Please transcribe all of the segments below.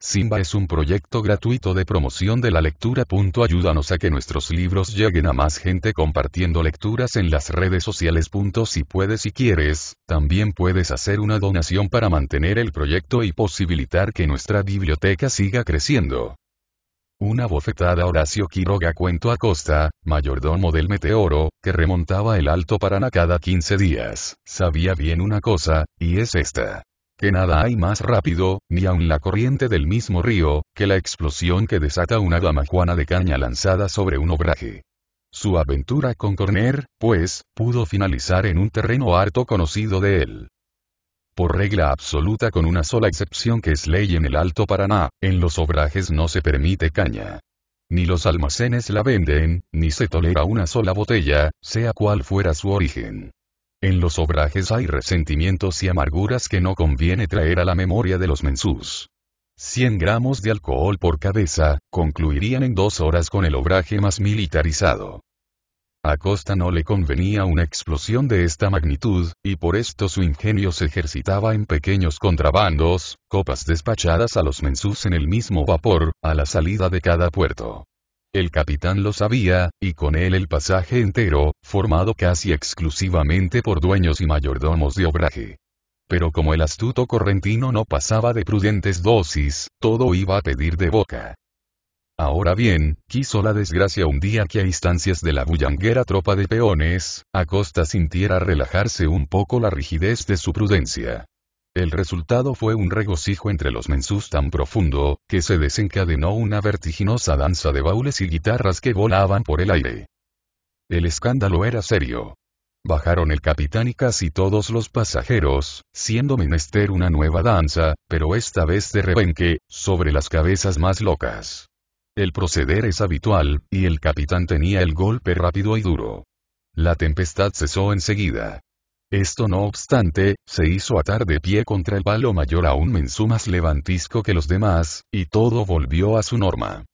Simba es un proyecto gratuito de promoción de la lectura. Ayúdanos a que nuestros libros lleguen a más gente compartiendo lecturas en las redes sociales. Si puedes y quieres, también puedes hacer una donación para mantener el proyecto y posibilitar que nuestra biblioteca siga creciendo. Una bofetada Horacio Quiroga cuento a Costa, mayordomo del meteoro, que remontaba el Alto Paraná cada 15 días, sabía bien una cosa, y es esta que nada hay más rápido, ni aun la corriente del mismo río, que la explosión que desata una gamacuana de caña lanzada sobre un obraje. Su aventura con Corner, pues, pudo finalizar en un terreno harto conocido de él por regla absoluta con una sola excepción que es ley en el Alto Paraná, en los obrajes no se permite caña. Ni los almacenes la venden, ni se tolera una sola botella, sea cual fuera su origen. En los obrajes hay resentimientos y amarguras que no conviene traer a la memoria de los mensús. 100 gramos de alcohol por cabeza, concluirían en dos horas con el obraje más militarizado. A Costa no le convenía una explosión de esta magnitud, y por esto su ingenio se ejercitaba en pequeños contrabandos, copas despachadas a los mensús en el mismo vapor, a la salida de cada puerto. El capitán lo sabía, y con él el pasaje entero, formado casi exclusivamente por dueños y mayordomos de obraje. Pero como el astuto correntino no pasaba de prudentes dosis, todo iba a pedir de boca. Ahora bien, quiso la desgracia un día que a instancias de la bullanguera tropa de peones, Acosta sintiera relajarse un poco la rigidez de su prudencia. El resultado fue un regocijo entre los mensús tan profundo, que se desencadenó una vertiginosa danza de baúles y guitarras que volaban por el aire. El escándalo era serio. Bajaron el capitán y casi todos los pasajeros, siendo menester una nueva danza, pero esta vez de rebenque, sobre las cabezas más locas. El proceder es habitual, y el capitán tenía el golpe rápido y duro. La tempestad cesó enseguida. Esto no obstante, se hizo atar de pie contra el palo mayor a un mensú más levantisco que los demás, y todo volvió a su norma.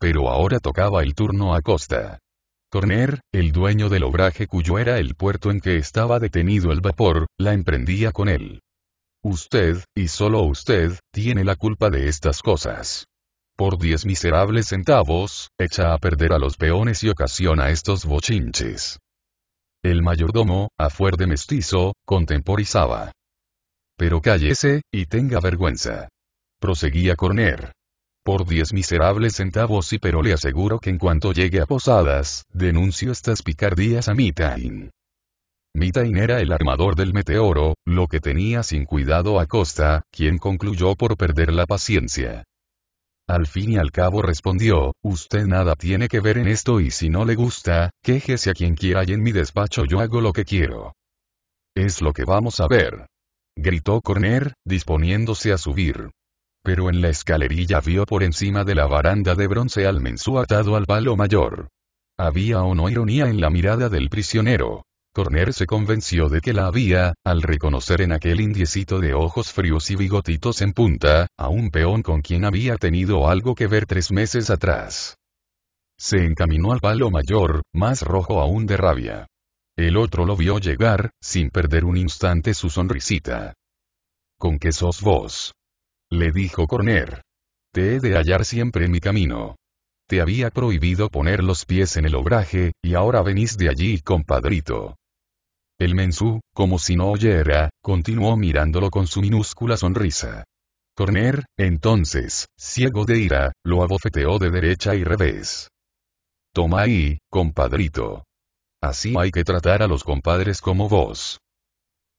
Pero ahora tocaba el turno a Costa. Corner, el dueño del obraje cuyo era el puerto en que estaba detenido el vapor, la emprendía con él. Usted, y solo usted, tiene la culpa de estas cosas. Por diez miserables centavos, echa a perder a los peones y ocasiona estos bochinches. El mayordomo, a fuer de mestizo, contemporizaba. Pero cállese, y tenga vergüenza. Proseguía Corner. Por diez miserables centavos y pero le aseguro que en cuanto llegue a Posadas, denuncio estas picardías a Mitain. Mitain era el armador del meteoro, lo que tenía sin cuidado a Costa, quien concluyó por perder la paciencia. Al fin y al cabo respondió, usted nada tiene que ver en esto y si no le gusta, quejese a quien quiera y en mi despacho yo hago lo que quiero. Es lo que vamos a ver. Gritó Corner, disponiéndose a subir. Pero en la escalerilla vio por encima de la baranda de bronce al mensú atado al palo mayor. Había o no ironía en la mirada del prisionero. Corner se convenció de que la había, al reconocer en aquel indiecito de ojos fríos y bigotitos en punta, a un peón con quien había tenido algo que ver tres meses atrás. Se encaminó al palo mayor, más rojo aún de rabia. El otro lo vio llegar, sin perder un instante su sonrisita. ¿Con qué sos vos? Le dijo Corner. Te he de hallar siempre en mi camino. Te había prohibido poner los pies en el obraje, y ahora venís de allí, compadrito. El mensú, como si no oyera, continuó mirándolo con su minúscula sonrisa. Corner, entonces, ciego de ira, lo abofeteó de derecha y revés. Toma ahí, compadrito. Así hay que tratar a los compadres como vos.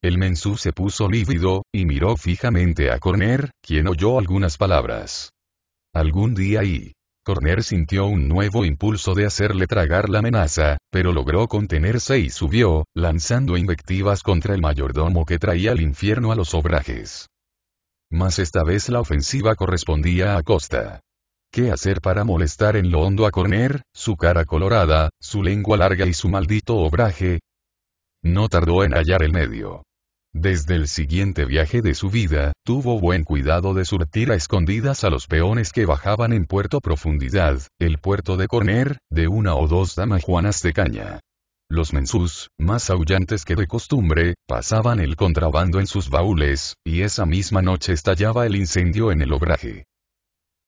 El mensú se puso lívido, y miró fijamente a Corner, quien oyó algunas palabras. Algún día y Corner sintió un nuevo impulso de hacerle tragar la amenaza, pero logró contenerse y subió, lanzando invectivas contra el mayordomo que traía al infierno a los obrajes. Mas esta vez la ofensiva correspondía a Costa. ¿Qué hacer para molestar en lo hondo a Corner, su cara colorada, su lengua larga y su maldito obraje? No tardó en hallar el medio. Desde el siguiente viaje de su vida, tuvo buen cuidado de surtir a escondidas a los peones que bajaban en Puerto Profundidad, el puerto de Corner, de una o dos damajuanas de caña. Los mensús, más aullantes que de costumbre, pasaban el contrabando en sus baúles, y esa misma noche estallaba el incendio en el obraje.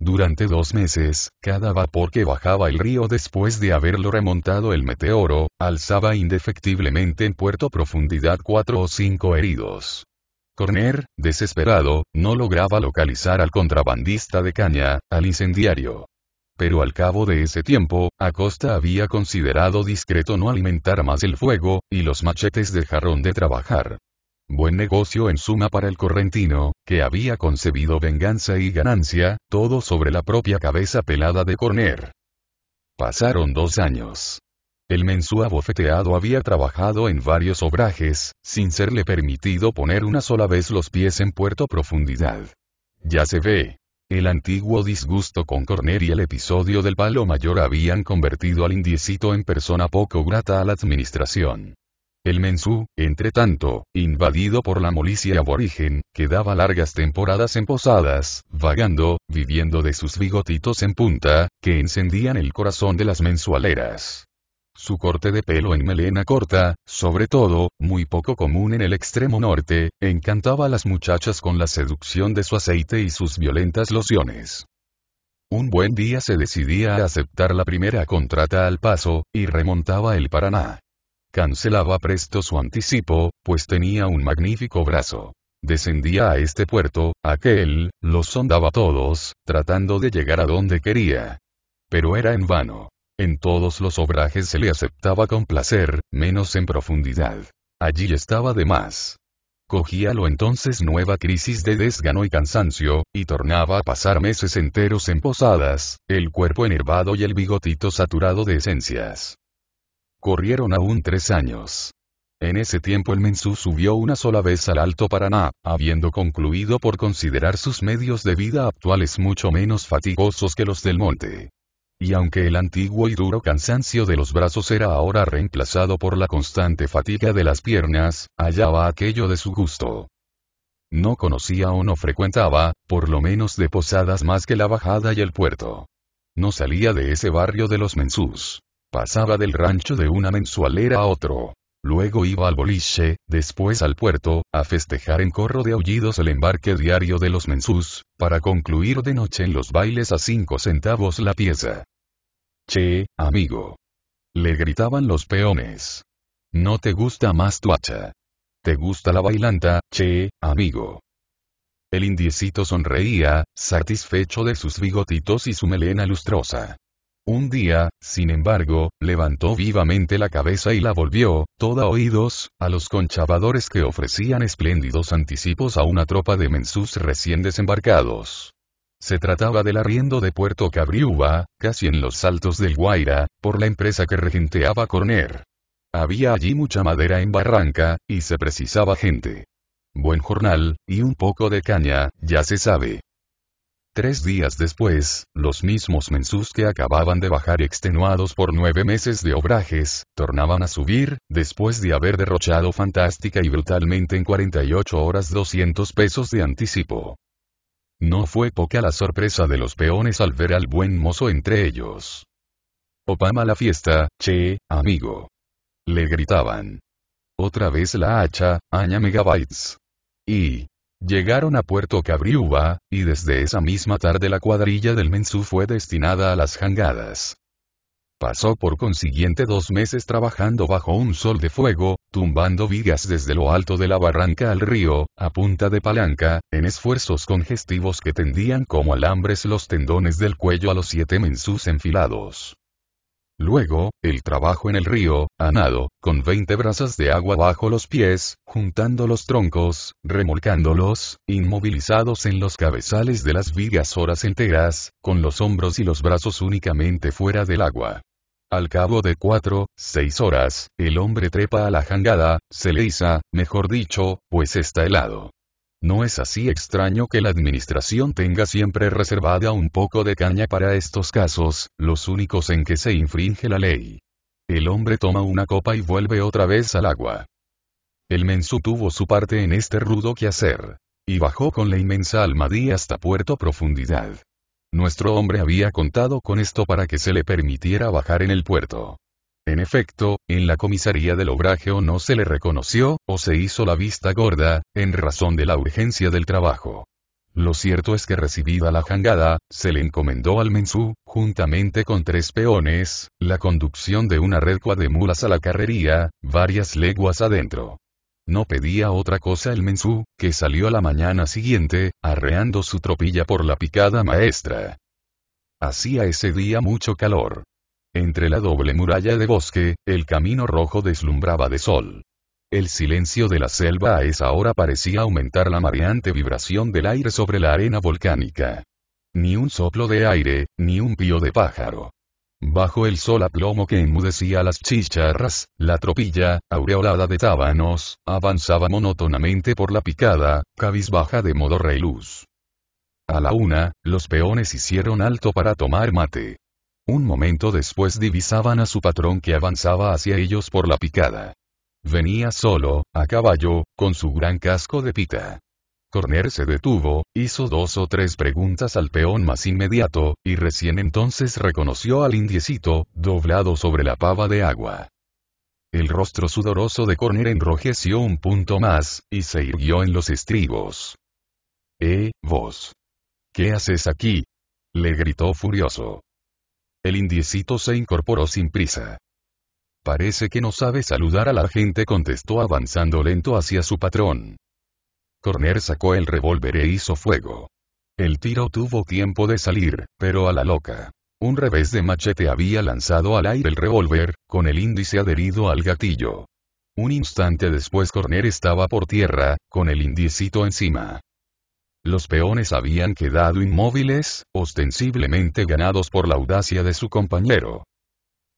Durante dos meses, cada vapor que bajaba el río después de haberlo remontado el meteoro, alzaba indefectiblemente en puerto profundidad cuatro o cinco heridos. Corner, desesperado, no lograba localizar al contrabandista de caña, al incendiario. Pero al cabo de ese tiempo, Acosta había considerado discreto no alimentar más el fuego, y los machetes dejaron de trabajar. Buen negocio en suma para el correntino, que había concebido venganza y ganancia, todo sobre la propia cabeza pelada de Corner. Pasaron dos años. El mensú abofeteado había trabajado en varios obrajes, sin serle permitido poner una sola vez los pies en puerto profundidad. Ya se ve. El antiguo disgusto con Corner y el episodio del palo mayor habían convertido al indiecito en persona poco grata a la administración. El Mensú, entretanto, invadido por la molicia aborigen, quedaba largas temporadas en posadas, vagando, viviendo de sus bigotitos en punta, que encendían el corazón de las mensualeras. Su corte de pelo en melena corta, sobre todo, muy poco común en el extremo norte, encantaba a las muchachas con la seducción de su aceite y sus violentas lociones. Un buen día se decidía a aceptar la primera contrata al paso, y remontaba el Paraná cancelaba presto su anticipo, pues tenía un magnífico brazo. Descendía a este puerto, aquel, los sondaba todos, tratando de llegar a donde quería. Pero era en vano. En todos los obrajes se le aceptaba con placer, menos en profundidad. Allí estaba de más. lo entonces nueva crisis de desgano y cansancio, y tornaba a pasar meses enteros en posadas, el cuerpo enervado y el bigotito saturado de esencias. Corrieron aún tres años. En ese tiempo el Mensú subió una sola vez al Alto Paraná, habiendo concluido por considerar sus medios de vida actuales mucho menos fatigosos que los del monte. Y aunque el antiguo y duro cansancio de los brazos era ahora reemplazado por la constante fatiga de las piernas, hallaba aquello de su gusto. No conocía o no frecuentaba, por lo menos de posadas más que la bajada y el puerto. No salía de ese barrio de los Mensús. Pasaba del rancho de una mensualera a otro. Luego iba al boliche, después al puerto, a festejar en corro de aullidos el embarque diario de los mensús, para concluir de noche en los bailes a cinco centavos la pieza. Che, amigo. Le gritaban los peones. No te gusta más tu hacha. Te gusta la bailanta, che, amigo. El indiecito sonreía, satisfecho de sus bigotitos y su melena lustrosa. Un día, sin embargo, levantó vivamente la cabeza y la volvió, toda oídos, a los conchavadores que ofrecían espléndidos anticipos a una tropa de mensús recién desembarcados. Se trataba del arriendo de Puerto Cabriúba, casi en los saltos del Guaira, por la empresa que regenteaba Corner. Había allí mucha madera en barranca, y se precisaba gente. Buen jornal, y un poco de caña, ya se sabe. Tres días después, los mismos mensús que acababan de bajar extenuados por nueve meses de obrajes, tornaban a subir, después de haber derrochado fantástica y brutalmente en 48 horas 200 pesos de anticipo. No fue poca la sorpresa de los peones al ver al buen mozo entre ellos. Opama la fiesta, che, amigo. Le gritaban. Otra vez la hacha, aña megabytes. Y, Llegaron a Puerto Cabriuba, y desde esa misma tarde la cuadrilla del Mensú fue destinada a las jangadas. Pasó por consiguiente dos meses trabajando bajo un sol de fuego, tumbando vigas desde lo alto de la barranca al río, a punta de palanca, en esfuerzos congestivos que tendían como alambres los tendones del cuello a los siete mensús enfilados. Luego, el trabajo en el río, a nado, con 20 brazas de agua bajo los pies, juntando los troncos, remolcándolos, inmovilizados en los cabezales de las vigas horas enteras, con los hombros y los brazos únicamente fuera del agua. Al cabo de cuatro, seis horas, el hombre trepa a la jangada, se le iza, mejor dicho, pues está helado. No es así extraño que la administración tenga siempre reservada un poco de caña para estos casos, los únicos en que se infringe la ley. El hombre toma una copa y vuelve otra vez al agua. El mensú tuvo su parte en este rudo quehacer. Y bajó con la inmensa almadía hasta puerto profundidad. Nuestro hombre había contado con esto para que se le permitiera bajar en el puerto. En efecto, en la comisaría del obraje no se le reconoció, o se hizo la vista gorda, en razón de la urgencia del trabajo. Lo cierto es que recibida la jangada, se le encomendó al Mensú, juntamente con tres peones, la conducción de una redcua de mulas a la carrería, varias leguas adentro. No pedía otra cosa el Mensú, que salió a la mañana siguiente, arreando su tropilla por la picada maestra. Hacía ese día mucho calor. Entre la doble muralla de bosque, el camino rojo deslumbraba de sol. El silencio de la selva a esa hora parecía aumentar la mareante vibración del aire sobre la arena volcánica. Ni un soplo de aire, ni un pío de pájaro. Bajo el sol a plomo que enmudecía las chicharras, la tropilla, aureolada de tábanos, avanzaba monótonamente por la picada, cabizbaja de modo reluz. A la una, los peones hicieron alto para tomar mate. Un momento después divisaban a su patrón que avanzaba hacia ellos por la picada. Venía solo, a caballo, con su gran casco de pita. Corner se detuvo, hizo dos o tres preguntas al peón más inmediato, y recién entonces reconoció al indiecito, doblado sobre la pava de agua. El rostro sudoroso de Corner enrojeció un punto más, y se irguió en los estribos. «¡Eh, vos! ¿Qué haces aquí?» le gritó furioso. El indiecito se incorporó sin prisa. Parece que no sabe saludar a la gente, contestó avanzando lento hacia su patrón. Corner sacó el revólver e hizo fuego. El tiro tuvo tiempo de salir, pero a la loca. Un revés de machete había lanzado al aire el revólver, con el índice adherido al gatillo. Un instante después Corner estaba por tierra, con el indiecito encima. Los peones habían quedado inmóviles, ostensiblemente ganados por la audacia de su compañero.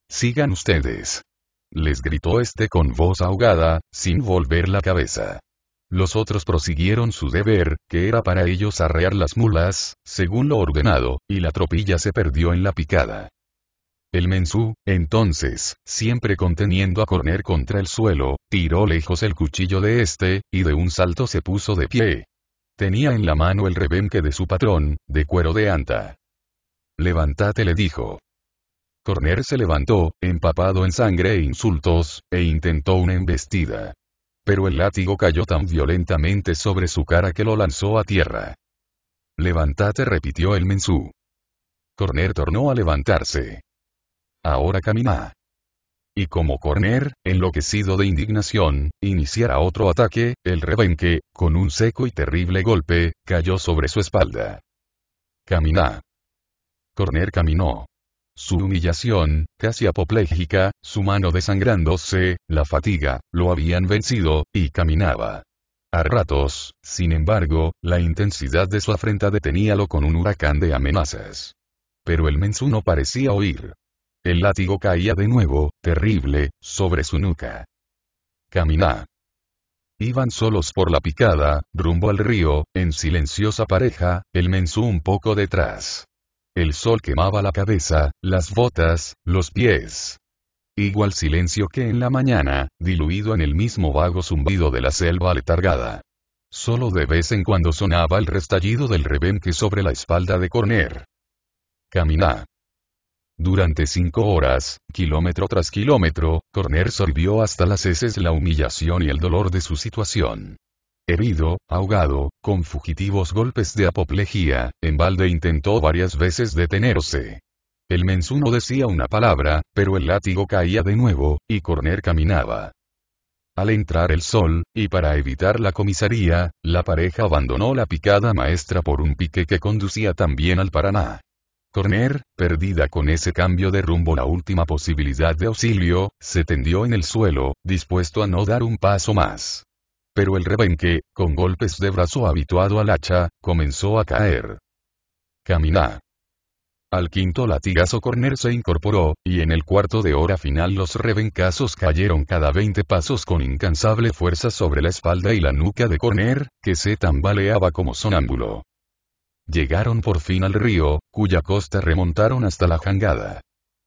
Sigan ustedes. Les gritó este con voz ahogada, sin volver la cabeza. Los otros prosiguieron su deber, que era para ellos arrear las mulas, según lo ordenado, y la tropilla se perdió en la picada. El mensú, entonces, siempre conteniendo a Corner contra el suelo, tiró lejos el cuchillo de este, y de un salto se puso de pie. Tenía en la mano el rebenque de su patrón, de cuero de anta. Levántate le dijo. Corner se levantó, empapado en sangre e insultos, e intentó una embestida. Pero el látigo cayó tan violentamente sobre su cara que lo lanzó a tierra. Levántate repitió el mensú. Corner tornó a levantarse. Ahora camina. Y como Corner, enloquecido de indignación, iniciara otro ataque, el rebenque, con un seco y terrible golpe, cayó sobre su espalda. Camina. Corner caminó. Su humillación, casi apopléjica, su mano desangrándose, la fatiga, lo habían vencido, y caminaba. A ratos, sin embargo, la intensidad de su afrenta deteníalo con un huracán de amenazas. Pero el mensú no parecía oír. El látigo caía de nuevo, terrible, sobre su nuca. Caminá. Iban solos por la picada, rumbo al río, en silenciosa pareja, el mensú un poco detrás. El sol quemaba la cabeza, las botas, los pies. Igual silencio que en la mañana, diluido en el mismo vago zumbido de la selva letargada. Solo de vez en cuando sonaba el restallido del rebenque sobre la espalda de Corner. Caminá. Durante cinco horas, kilómetro tras kilómetro, Corner sorbió hasta las heces la humillación y el dolor de su situación. Herido, ahogado, con fugitivos golpes de apoplejía, en balde intentó varias veces detenerse. El no decía una palabra, pero el látigo caía de nuevo, y Corner caminaba. Al entrar el sol, y para evitar la comisaría, la pareja abandonó la picada maestra por un pique que conducía también al Paraná. Corner, perdida con ese cambio de rumbo la última posibilidad de auxilio, se tendió en el suelo, dispuesto a no dar un paso más. Pero el rebenque, con golpes de brazo habituado al hacha, comenzó a caer. Camina. Al quinto latigazo Corner se incorporó, y en el cuarto de hora final los rebencazos cayeron cada 20 pasos con incansable fuerza sobre la espalda y la nuca de Corner, que se tambaleaba como sonámbulo. Llegaron por fin al río, cuya costa remontaron hasta la jangada.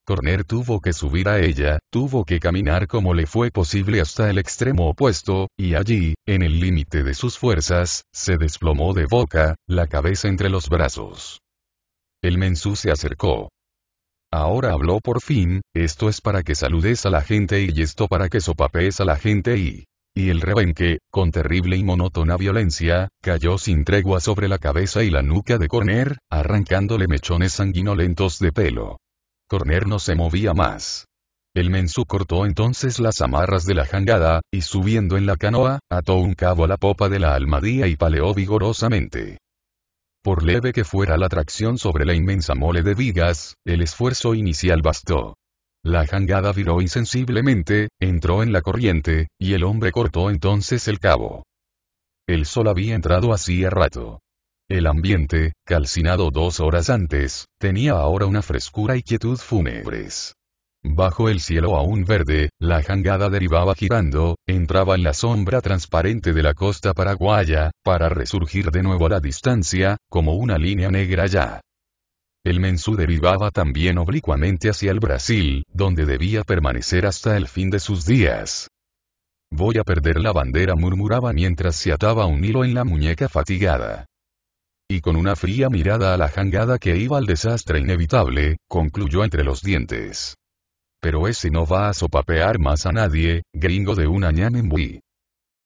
Corner tuvo que subir a ella, tuvo que caminar como le fue posible hasta el extremo opuesto, y allí, en el límite de sus fuerzas, se desplomó de boca, la cabeza entre los brazos. El mensú se acercó. Ahora habló por fin, esto es para que saludes a la gente y esto para que sopapees a la gente y... Y el rebenque, con terrible y monótona violencia, cayó sin tregua sobre la cabeza y la nuca de Corner, arrancándole mechones sanguinolentos de pelo. Corner no se movía más. El mensú cortó entonces las amarras de la jangada, y subiendo en la canoa, ató un cabo a la popa de la almadía y paleó vigorosamente. Por leve que fuera la tracción sobre la inmensa mole de vigas, el esfuerzo inicial bastó. La jangada viró insensiblemente, entró en la corriente, y el hombre cortó entonces el cabo. El sol había entrado hacía rato. El ambiente, calcinado dos horas antes, tenía ahora una frescura y quietud fúnebres. Bajo el cielo aún verde, la jangada derivaba girando, entraba en la sombra transparente de la costa paraguaya, para resurgir de nuevo a la distancia, como una línea negra ya el Mensú derivaba también oblicuamente hacia el Brasil, donde debía permanecer hasta el fin de sus días. Voy a perder la bandera murmuraba mientras se ataba un hilo en la muñeca fatigada. Y con una fría mirada a la jangada que iba al desastre inevitable, concluyó entre los dientes. Pero ese no va a sopapear más a nadie, gringo de un ñamen